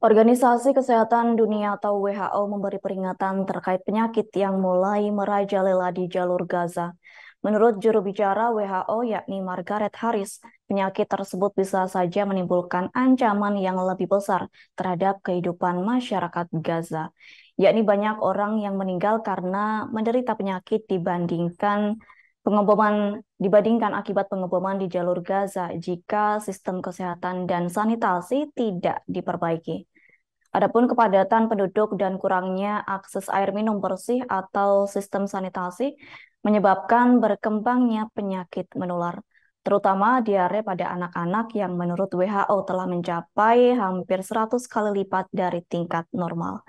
Organisasi Kesehatan Dunia atau WHO memberi peringatan terkait penyakit yang mulai merajalela di jalur Gaza. Menurut juru bicara WHO yakni Margaret Harris, penyakit tersebut bisa saja menimbulkan ancaman yang lebih besar terhadap kehidupan masyarakat Gaza, yakni banyak orang yang meninggal karena menderita penyakit dibandingkan Pengeboman dibandingkan akibat pengeboman di jalur Gaza jika sistem kesehatan dan sanitasi tidak diperbaiki. Adapun kepadatan penduduk dan kurangnya akses air minum bersih atau sistem sanitasi menyebabkan berkembangnya penyakit menular, terutama diare pada anak-anak yang menurut WHO telah mencapai hampir 100 kali lipat dari tingkat normal.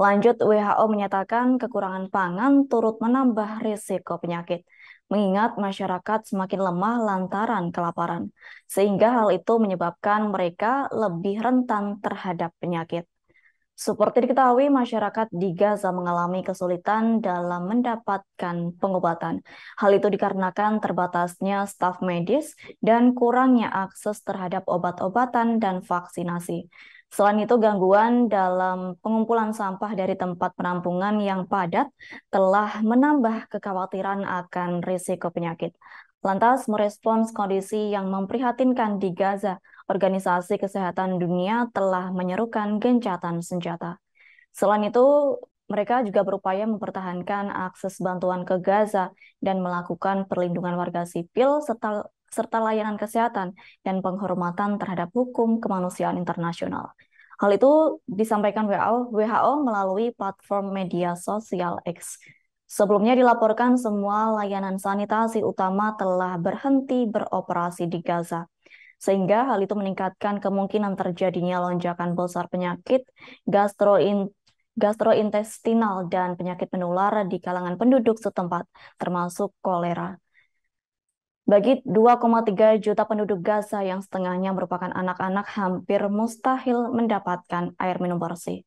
Lanjut, WHO menyatakan kekurangan pangan turut menambah risiko penyakit, mengingat masyarakat semakin lemah lantaran kelaparan, sehingga hal itu menyebabkan mereka lebih rentan terhadap penyakit. Seperti diketahui, masyarakat di Gaza mengalami kesulitan dalam mendapatkan pengobatan. Hal itu dikarenakan terbatasnya staf medis dan kurangnya akses terhadap obat-obatan dan vaksinasi. Selain itu, gangguan dalam pengumpulan sampah dari tempat penampungan yang padat telah menambah kekhawatiran akan risiko penyakit lantas merespons kondisi yang memprihatinkan di Gaza. Organisasi Kesehatan Dunia telah menyerukan gencatan senjata. Selain itu, mereka juga berupaya mempertahankan akses bantuan ke Gaza dan melakukan perlindungan warga sipil serta, serta layanan kesehatan dan penghormatan terhadap hukum kemanusiaan internasional. Hal itu disampaikan WHO, melalui platform media sosial X. Sebelumnya dilaporkan semua layanan sanitasi utama telah berhenti beroperasi di Gaza. Sehingga hal itu meningkatkan kemungkinan terjadinya lonjakan besar penyakit gastrointestinal dan penyakit menular di kalangan penduduk setempat, termasuk kolera. Bagi 2,3 juta penduduk Gaza yang setengahnya merupakan anak-anak hampir mustahil mendapatkan air minum bersih.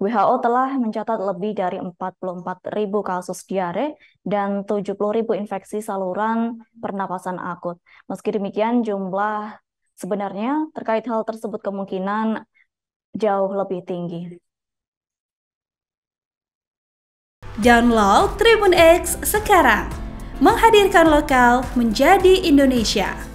WHO telah mencatat lebih dari 44.000 kasus diare dan 70.000 infeksi saluran pernapasan akut. Meski demikian, jumlah sebenarnya terkait hal tersebut kemungkinan jauh lebih tinggi. Download Tribun X sekarang. Menghadirkan lokal menjadi Indonesia.